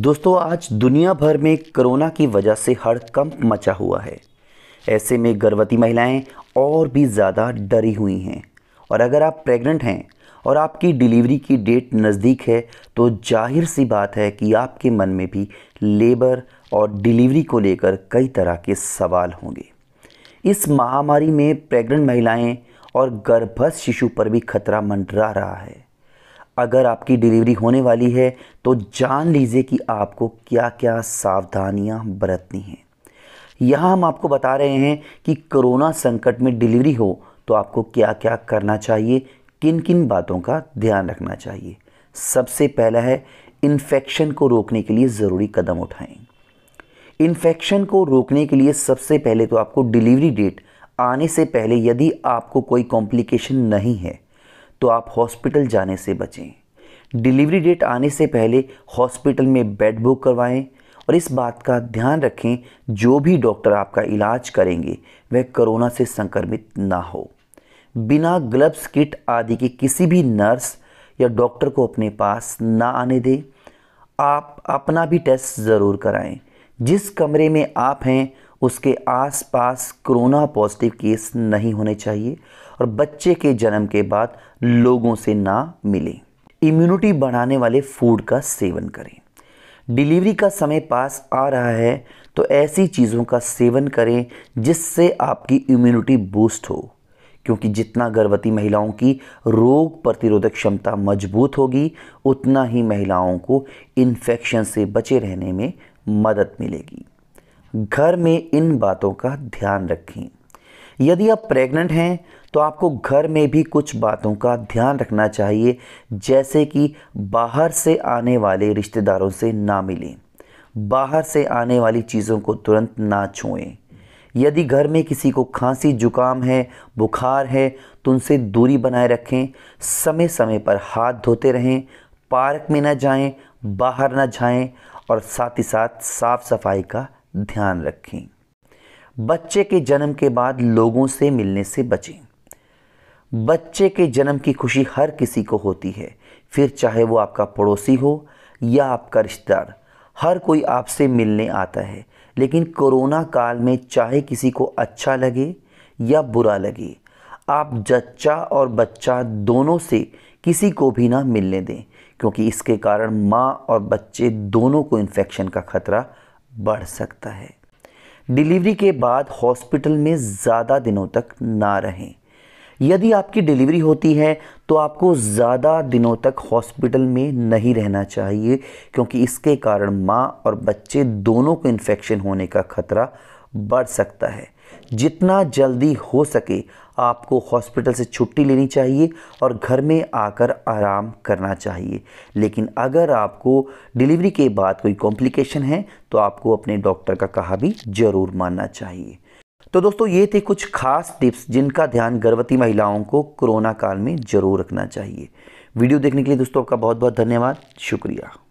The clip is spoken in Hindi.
दोस्तों आज दुनिया भर में कोरोना की वजह से हड़कंप मचा हुआ है ऐसे में गर्भवती महिलाएं और भी ज़्यादा डरी हुई हैं और अगर आप प्रेग्नेंट हैं और आपकी डिलीवरी की डेट नज़दीक है तो जाहिर सी बात है कि आपके मन में भी लेबर और डिलीवरी को लेकर कई तरह के सवाल होंगे इस महामारी में प्रेग्नेंट महिलाएं और गर्भस्थ शिशु पर भी खतरा मंडरा रहा है अगर आपकी डिलीवरी होने वाली है तो जान लीजिए कि आपको क्या क्या सावधानियां बरतनी हैं यहाँ हम आपको बता रहे हैं कि कोरोना संकट में डिलीवरी हो तो आपको क्या क्या करना चाहिए किन किन बातों का ध्यान रखना चाहिए सबसे पहला है इन्फेक्शन को रोकने के लिए ज़रूरी कदम उठाएं इन्फेक्शन को रोकने के लिए सबसे पहले तो आपको डिलीवरी डेट आने से पहले यदि आपको कोई कॉम्प्लिकेशन नहीं है तो आप हॉस्पिटल जाने से बचें डिलीवरी डेट आने से पहले हॉस्पिटल में बेड बुक करवाएं और इस बात का ध्यान रखें जो भी डॉक्टर आपका इलाज करेंगे वह कोरोना से संक्रमित ना हो बिना ग्लव्स किट आदि के किसी भी नर्स या डॉक्टर को अपने पास ना आने दें आप अपना भी टेस्ट ज़रूर कराएं जिस कमरे में आप हैं उसके आसपास कोरोना पॉजिटिव केस नहीं होने चाहिए और बच्चे के जन्म के बाद लोगों से ना मिलें इम्यूनिटी बढ़ाने वाले फूड का सेवन करें डिलीवरी का समय पास आ रहा है तो ऐसी चीज़ों का सेवन करें जिससे आपकी इम्यूनिटी बूस्ट हो क्योंकि जितना गर्भवती महिलाओं की रोग प्रतिरोधक क्षमता मजबूत होगी उतना ही महिलाओं को इन्फेक्शन से बचे रहने में मदद मिलेगी घर में इन बातों का ध्यान रखें यदि आप प्रेग्नेंट हैं तो आपको घर में भी कुछ बातों का ध्यान रखना चाहिए जैसे कि बाहर से आने वाले रिश्तेदारों से ना मिलें बाहर से आने वाली चीज़ों को तुरंत ना छुएं यदि घर में किसी को खांसी जुकाम है बुखार है तो उनसे दूरी बनाए रखें समय समय पर हाथ धोते रहें पार्क में ना जाएं, बाहर ना जाएं और साथ ही साथ साफ़ सफाई का ध्यान रखें बच्चे के जन्म के बाद लोगों से मिलने से बचें बच्चे के जन्म की खुशी हर किसी को होती है फिर चाहे वो आपका पड़ोसी हो या आपका रिश्तेदार हर कोई आपसे मिलने आता है लेकिन कोरोना काल में चाहे किसी को अच्छा लगे या बुरा लगे आप जच्चा और बच्चा दोनों से किसी को भी ना मिलने दें क्योंकि इसके कारण माँ और बच्चे दोनों को इन्फेक्शन का खतरा बढ़ सकता है डिलीवरी के बाद हॉस्पिटल में ज़्यादा दिनों तक ना रहें यदि आपकी डिलीवरी होती है तो आपको ज़्यादा दिनों तक हॉस्पिटल में नहीं रहना चाहिए क्योंकि इसके कारण माँ और बच्चे दोनों को इन्फेक्शन होने का खतरा बढ़ सकता है जितना जल्दी हो सके आपको हॉस्पिटल से छुट्टी लेनी चाहिए और घर में आकर आराम करना चाहिए लेकिन अगर आपको डिलीवरी के बाद कोई कॉम्प्लिकेशन है तो आपको अपने डॉक्टर का कहा भी ज़रूर मानना चाहिए तो दोस्तों ये थे कुछ खास टिप्स जिनका ध्यान गर्भवती महिलाओं को कोरोना काल में ज़रूर रखना चाहिए वीडियो देखने के लिए दोस्तों आपका बहुत बहुत धन्यवाद शुक्रिया